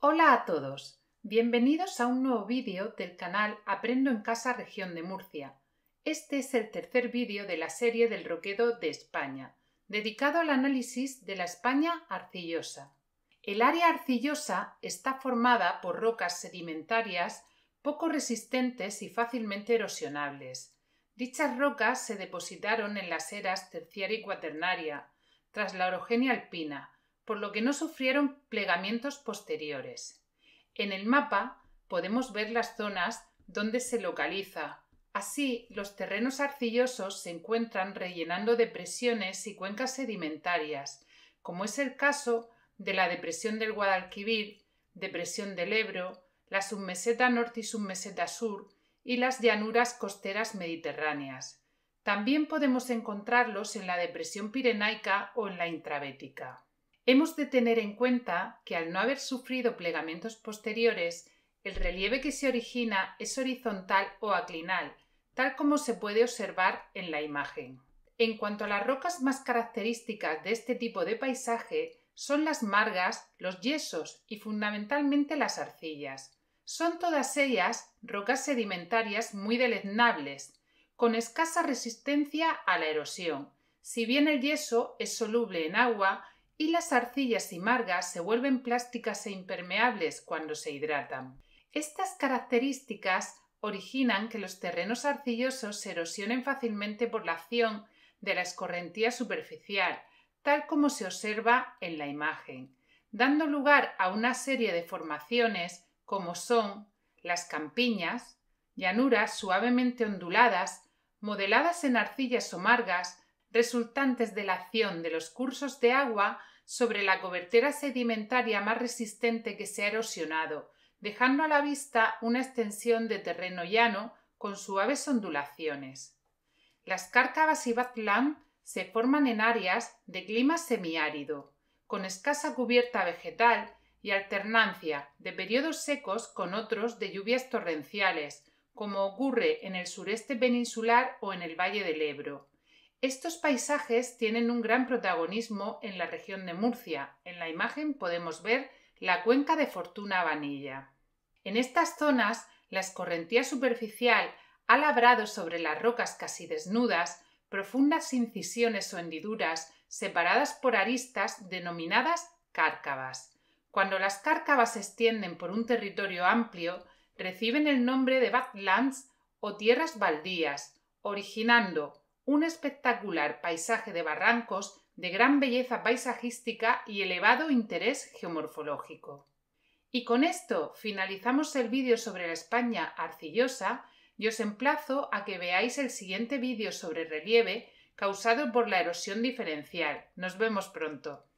Hola a todos. Bienvenidos a un nuevo vídeo del canal Aprendo en Casa Región de Murcia. Este es el tercer vídeo de la serie del roquedo de España, dedicado al análisis de la España arcillosa. El área arcillosa está formada por rocas sedimentarias poco resistentes y fácilmente erosionables. Dichas rocas se depositaron en las eras terciaria y cuaternaria, tras la orogenia alpina, por lo que no sufrieron plegamientos posteriores. En el mapa podemos ver las zonas donde se localiza. Así, los terrenos arcillosos se encuentran rellenando depresiones y cuencas sedimentarias, como es el caso de la depresión del Guadalquivir, depresión del Ebro, la submeseta norte y submeseta sur y las llanuras costeras mediterráneas. También podemos encontrarlos en la depresión pirenaica o en la intrabética. Hemos de tener en cuenta que al no haber sufrido plegamientos posteriores, el relieve que se origina es horizontal o aclinal, tal como se puede observar en la imagen. En cuanto a las rocas más características de este tipo de paisaje, son las margas, los yesos y fundamentalmente las arcillas. Son todas ellas rocas sedimentarias muy deleznables, con escasa resistencia a la erosión. Si bien el yeso es soluble en agua y las arcillas y margas se vuelven plásticas e impermeables cuando se hidratan. Estas características originan que los terrenos arcillosos se erosionen fácilmente por la acción de la escorrentía superficial, tal como se observa en la imagen, dando lugar a una serie de formaciones como son las campiñas, llanuras suavemente onduladas modeladas en arcillas o margas resultantes de la acción de los cursos de agua sobre la cobertera sedimentaria más resistente que se ha erosionado, dejando a la vista una extensión de terreno llano con suaves ondulaciones. Las cárcavas y batlam se forman en áreas de clima semiárido, con escasa cubierta vegetal y alternancia de periodos secos con otros de lluvias torrenciales, como ocurre en el sureste peninsular o en el Valle del Ebro. Estos paisajes tienen un gran protagonismo en la región de Murcia. En la imagen podemos ver la cuenca de Fortuna Vanilla. En estas zonas, la escorrentía superficial ha labrado sobre las rocas casi desnudas profundas incisiones o hendiduras separadas por aristas denominadas cárcavas. Cuando las cárcavas se extienden por un territorio amplio, reciben el nombre de Badlands o tierras baldías, originando un espectacular paisaje de barrancos de gran belleza paisajística y elevado interés geomorfológico. Y con esto finalizamos el vídeo sobre la España arcillosa y os emplazo a que veáis el siguiente vídeo sobre relieve causado por la erosión diferencial. Nos vemos pronto.